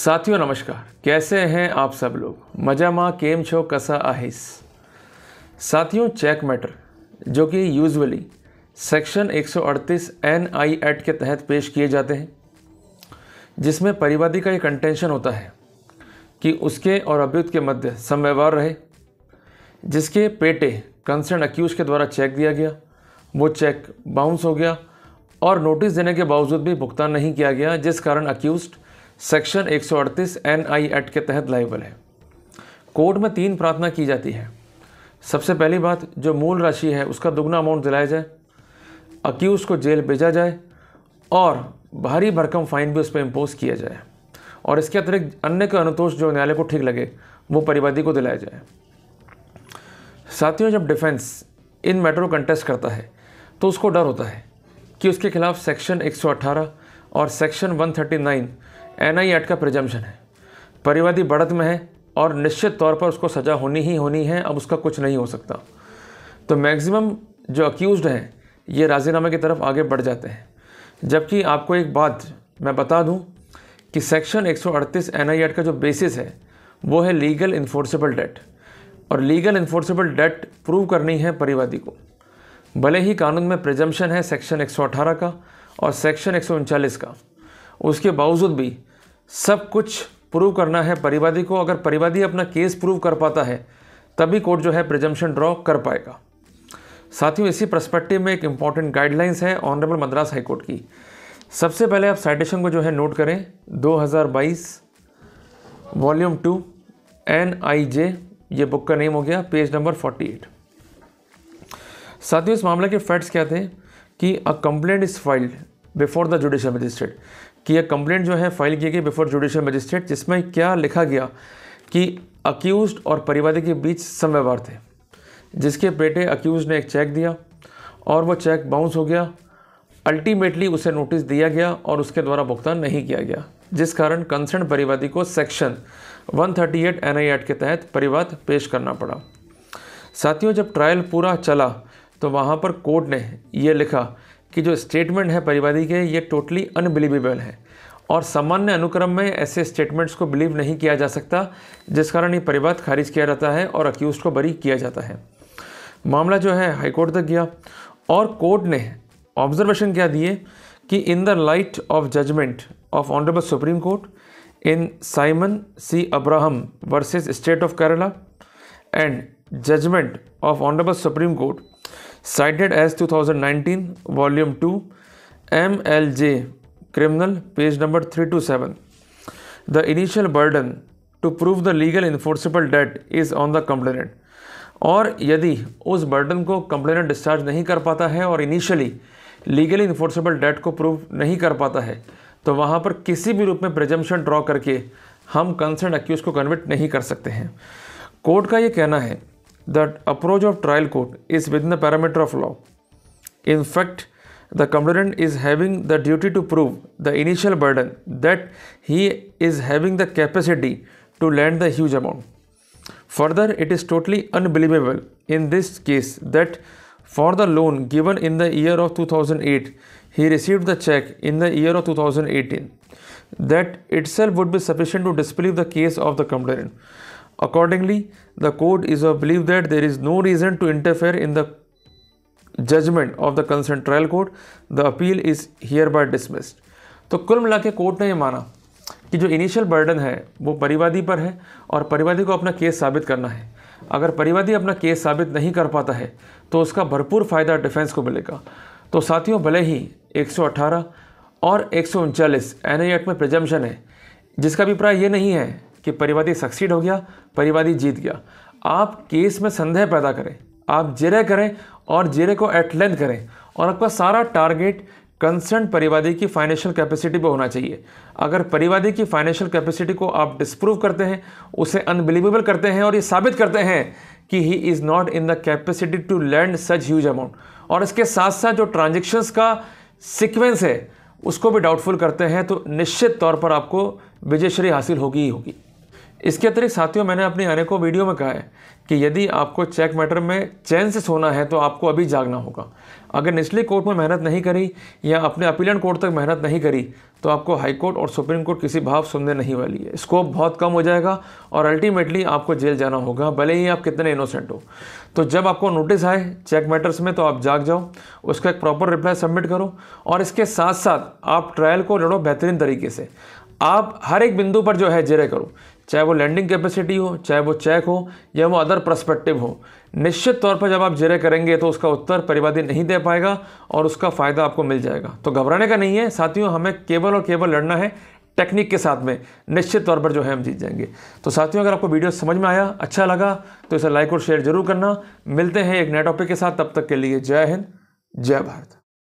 साथियों नमस्कार कैसे हैं आप सब लोग मजा माँ केम छो कसा आहिस साथियों चेक मैटर जो कि usually section 138 N I act के तहत पेश किए जाते हैं जिसमें परिवादी का एक कंटेंशन होता है कि उसके और अभियुक्त के मध्य समव्यवहार रहे जिसके पेटे कंसर्न अक्यूज के द्वारा चेक दिया गया वो चेक बाउंस हो गया और नोटिस देने के बावजूद भी भुगतान नहीं किया गया जिस कारण अक्यूज्ड सेक्शन 138 एनआई एक्ट के तहत लाइबल है कोर्ट में तीन प्रार्थना की जाती है सबसे पहली बात जो मूल राशि है उसका दुगना अमाउंट दिलाया जाए अक्यूज़ को जेल भेजा जाए और भारी भरकम फाइन भी उस पर इम्पोज किया जाए और इसके अतिरिक्त अन्य के अनुतोष जो न्यायालय को ठीक लगे वो परिवादी को दिलाया जाए साथियों जब डिफेंस इन मैटर कंटेस्ट करता है तो उसको डर होता है कि उसके खिलाफ सेक्शन 118 और सेक्शन 139 एन आई एक्ट का प्रिजम्पन है परिवादी बढ़त में है और निश्चित तौर पर उसको सज़ा होनी ही होनी है अब उसका कुछ नहीं हो सकता तो मैक्सिमम जो अक्यूज़ हैं ये राजीनामे की तरफ आगे बढ़ जाते हैं जबकि आपको एक बात मैं बता दूं कि सेक्शन 138 एनआई एक्ट का जो बेसिस है वो है लीगल इन्फोर्सेबल डेट और लीगल इन्फोर्सेबल डेट प्रूव करनी है परिवादी को भले ही कानून में प्रिजम्पन है सेक्शन 118 का और सेक्शन एक का उसके बावजूद भी सब कुछ प्रूव करना है परिवादी को अगर परिवादी अपना केस प्रूव कर पाता है तभी कोर्ट जो है प्रिजम्पशन ड्रॉ कर पाएगा साथियों इसी प्रस्पेक्टिव में एक इंपॉर्टेंट गाइडलाइंस है ऑनरेबल मद्रास हाईकोर्ट की सबसे पहले आप साइटेशन को जो है नोट करें 2022 volume two N I J ये बुक का नेम हो गया पेज नंबर 48 साथियों इस मामले के फैक्ट्स क्या थे कि a complaint is filed before the judicial magistrate कि यह कंप्लेंट जो है फाइल की गई बिफोर जुडिशियल मजिस्ट्रेट जिसमें क्या लिखा गया कि अक्यूज और परिवादी के बीच समव्यवहार थे जिसके बेटे अक्यूज ने एक चेक दिया और वो चेक बाउंस हो गया अल्टीमेटली उसे नोटिस दिया गया और उसके द्वारा भुगतान नहीं किया गया जिस कारण कंसर्न परिवादी को सेक्शन 138 एनआई एक्ट के तहत परिवाद पेश करना पड़ा साथियों जब ट्रायल पूरा चला तो वहाँ पर कोर्ट ने ये लिखा कि जो स्टेटमेंट है परिवादी के ये टोटली अनबिलीवेबल है और सामान्य अनुक्रम में ऐसे स्टेटमेंट्स को बिलीव नहीं किया जा सकता जिस कारण ये परिवाद खारिज किया जाता है और अक्यूज़ को बरी किया जाता है मामला जो है हाईकोर्ट तक गया और कोर्ट ने ऑब्जर्वेशन क्या दिए कि in the light of judgement of honourable supreme court in Simon C Abraham versus state of Kerala and judgement of honourable supreme court cited as 2019 J criminal page number three two seven the initial burden to prove the legal enforceable debt is on the complainant और यदि उस burden को complainant discharge नहीं कर पाता है और initially legally enforceable debt को प्रूव नहीं कर पाता है तो वहाँ पर किसी भी रूप में प्रजम्पन ड्रॉ करके हम कंसर्न अक्यूज को कन्वर्ट नहीं कर सकते हैं कोर्ट का ये कहना है that approach of trial court is within the parameter of law. In fact, the complainant is having the duty to prove the initial burden that he is having the capacity to lend the huge amount. Further, it is totally unbelievable in this case that for the loan given in the year of 2008, he received the check in the year of 2018. That itself would be sufficient to disbelieve the case of the complainant. Accordingly, the court is of belief that there is no reason to interfere in the judgement of the consent trial court the appeal is hereby dismissed तो कुल मिला के court ने यह माना कि जो initial burden है वो परिवादी पर है और परिवादी को अपना केस साबित करना है अगर परिवादी अपना केस साबित नहीं कर पाता है तो उसका भरपूर फ़ायदा डिफेंस को मिलेगा तो साथियों भले ही 118 और एक सौ उनचालीस एन एक्ट में प्रजम्पन है जिसका अभिप्राय ये नहीं है कि परिवादी सक्सीड हो गया परिवादी जीत गया आप केस में संदेह पैदा करें आप जिरे करें और जिरे को एट लेंथ करें और आपका सारा टारगेट कंसर्न परिवादी की फाइनेंशियल कैपेसिटी पर होना चाहिए अगर परिवादी की फाइनेंशियल कैपेसिटी को आप डिस्प्रूव करते हैं उसे अनबिलीवेबल करते हैं और ये साबित करते हैं कि he is not in the capacity to lend such huge amount और इसके साथ साथ जो ट्रांजेक्शन्स का सिक्वेंस है उसको भी डाउटफुल करते हैं तो निश्चित तौर पर आपको विजयश्री हासिल होगी ही होगी इसके अतिरिक्त साथियों मैंने अपनी अनेकों वीडियो में कहा है कि यदि आपको चेक मैटर में चैन से सोना है तो आपको अभी जागना होगा अगर निचले कोर्ट में मेहनत नहीं करी या अपने अपीलन कोर्ट तक मेहनत नहीं करी तो आपको हाई कोर्ट और सुप्रीम कोर्ट किसी भाव सुनने नहीं वाली है स्कोप बहुत कम हो जाएगा और अल्टीमेटली आपको जेल जाना होगा भले ही आप कितने इनोसेंट हो तो जब आपको नोटिस आए चेक मैटर्स में तो आप जाग जाओ उसका एक प्रॉपर रिप्लाई सबमिट करो और इसके साथ साथ आप ट्रायल को लड़ो बेहतरीन तरीके से आप हर एक बिंदु पर जो है जेरे करो चाहे वो लैंडिंग कैपेसिटी हो चाहे वो चेक हो या वो अदर प्रस्पेक्टिव हो निश्चित तौर पर जब आप जिरे करेंगे तो उसका उत्तर परिवादी नहीं दे पाएगा और उसका फ़ायदा आपको मिल जाएगा तो घबराने का नहीं है साथियों हमें केवल और केवल लड़ना है टेक्निक के साथ में निश्चित तौर पर जो है हम जीत जाएंगे तो साथियों अगर आपको वीडियो समझ में आया अच्छा लगा तो इसे लाइक और शेयर जरूर करना मिलते हैं एक नए टॉपिक के साथ तब तक के लिए जय हिंद जय भारत